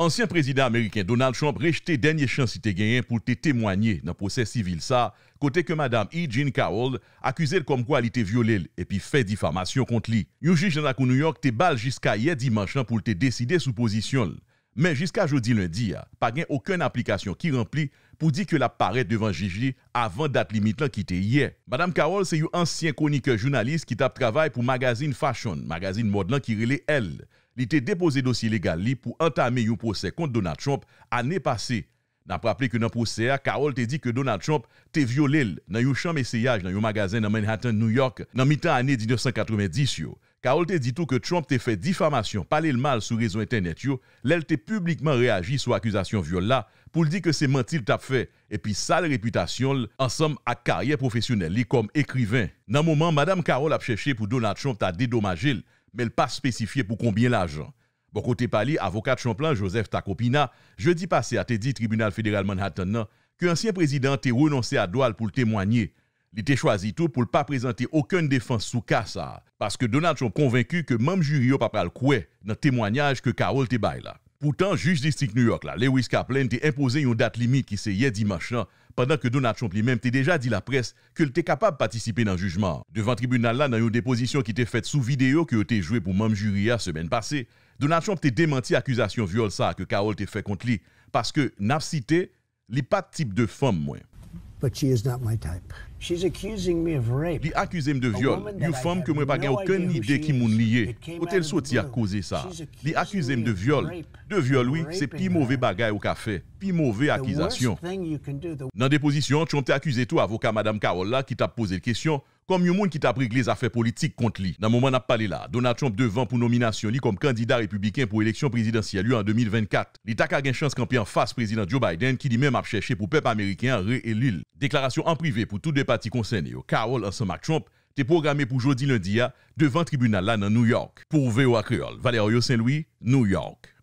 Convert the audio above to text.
Ansyen prezident Ameriken Donald Trump rejte denye chansi te genyen pou te temwanyen nan proses sivil sa, kote ke Madame E. Jean Carroll akuse l kom kwa li te violel epi fe difamasyon kont li. Yon jij nan lakou New York te bal jiska ye dimanshan pou te deside sou posisyon l. Men jiska jodi lundi, pa gen yon aplikasyon ki rempli pou di ke la paret devan jiji avan dat limitan ki te ye. Madame Carroll se yon ansyen konike jounalist ki tap travay pou magazin fashion, magazin mod lan ki rele el. il était déposé dossier légal pour entamer un procès contre Donald Trump l'année passée. N'a pas que procès, Carol a dit que Donald Trump été violé dans un champ essayage dans un magasin dans Manhattan, New York, dans mi-temps 1990. Yo. Carol dit tout que Trump a fait diffamation, parler le mal sur réseau internet. Yo. a publiquement réagi sur accusation viol pour dire que c'est mentir t'a fait et puis sale réputation somme, à carrière professionnelle comme écrivain. Dans le moment, Madame Carol a cherché pour Donald Trump t'a dédommagé mais le pas spécifié pour combien l'argent. Bon côté pali, avocat de Champlain, Joseph Takopina, jeudi passé a dit tribunal fédéral Manhattan que l'ancien président a renoncé à Doual pour le témoigner. Il était choisi tout pour ne pas présenter aucune défense sous cas parce que Donald sont convaincu que même jury pas pas le dans le témoignage que Carol te là. Pourtant, juge district New York, là, Lewis Kaplan, t'a imposé une date limite qui c'est hier dimanche, pendant que Donald Trump lui-même t'a déjà dit la presse qu'il était capable de participer dans le jugement. Devant le tribunal, là, dans une déposition qui était faite sous vidéo que été jouée pour même jury la semaine passée, Donald Trump t'a démenti l'accusation viol ça que Carol t'a fait contre lui, parce que, n'a cité, les pas type de femme, moins but she is not my type. She's accusing me of rape. Li de viol, yon fom ke mwen pa gen idée ide qui moun liye. Ou l soti a koze ça Li akuzem de viol. De viol, oui, se pi mouve bagay ou ka fe. Pi mouve akizasyon. Nan tu chon te accusé toi avocat Madame Karola ki tap pose l kesyon kom yon moun ki tap regle zafè politik kont li. moment n'a pas parlé là. Donald Trump devant pour nomination li comme candidat républicain pour élection présidentielle yo an 2024. Li tak agen chans kampi face face président Joe Biden qui lui-même a chèche pour pep américain re-elil. Déclaration en privé pour tous les partis concernés. Carol ensemble Trump est programmé pour jeudi lundi devant tribunal là dans New York. Pour VOA Creole, Valerio Saint-Louis, New York.